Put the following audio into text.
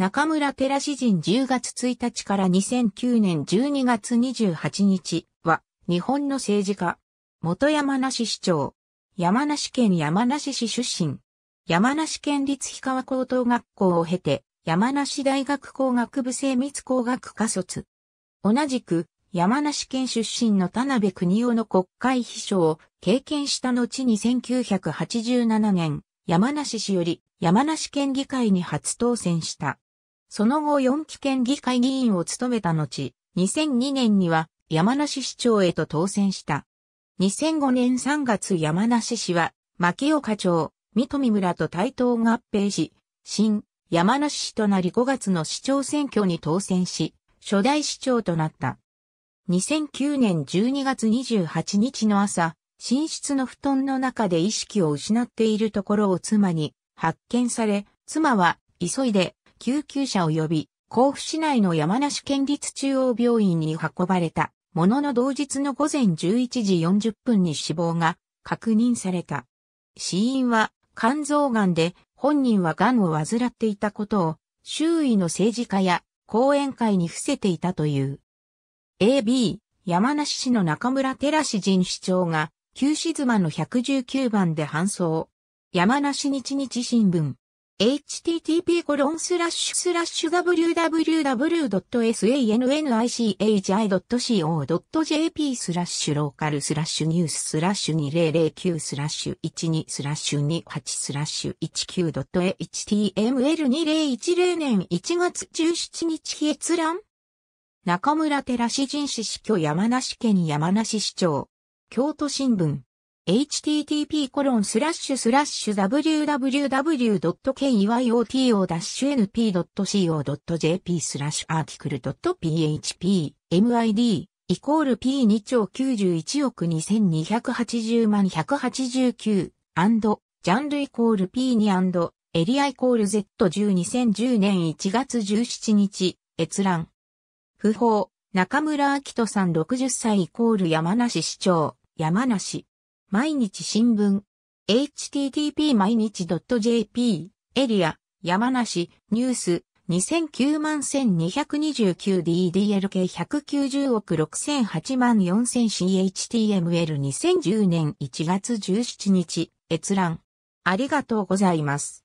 中村寺詩人10月1日から2009年12月28日は、日本の政治家、元山梨市長、山梨県山梨市出身、山梨県立氷川高等学校を経て、山梨大学工学部精密工学科卒。同じく、山梨県出身の田辺邦夫の国会秘書を経験した後に1987年、山梨市より山梨県議会に初当選した。その後4期県議会議員を務めた後、2002年には山梨市長へと当選した。2005年3月山梨市は、牧岡町、三富村と対等合併し、新、山梨市となり5月の市長選挙に当選し、初代市長となった。2009年12月28日の朝、寝室の布団の中で意識を失っているところを妻に発見され、妻は急いで救急車及び甲府市内の山梨県立中央病院に運ばれたものの同日の午前11時40分に死亡が確認された。死因は肝臓癌で本人は癌を患っていたことを周囲の政治家や講演会に伏せていたという。AB、山梨市の中村寺市人市長が、旧静間の119番で搬送。山梨日日新聞。http://www.sannichi.co.jp スラッシュローカルスラッシュニューススラッシュ2009スラッシュ12スラッシュ28スラッシュ 19.html2010 年1月17日閲覧中村寺市人氏死去山梨県山梨市長京都新聞 http://www.kyoto-np.co.jp スラッシュアーティクル .php mid イコール P2 兆91億2280万189ジャンルイコール P2& エリアイコール Z102010 年1月17日閲覧不法中村明人さん60歳イコール山梨市長山梨毎日新聞、http 毎日 .jp、エリア、山梨、ニュース、2009万 1229DDLK190 億6008万 4000CHTML2010 年1月17日、閲覧。ありがとうございます。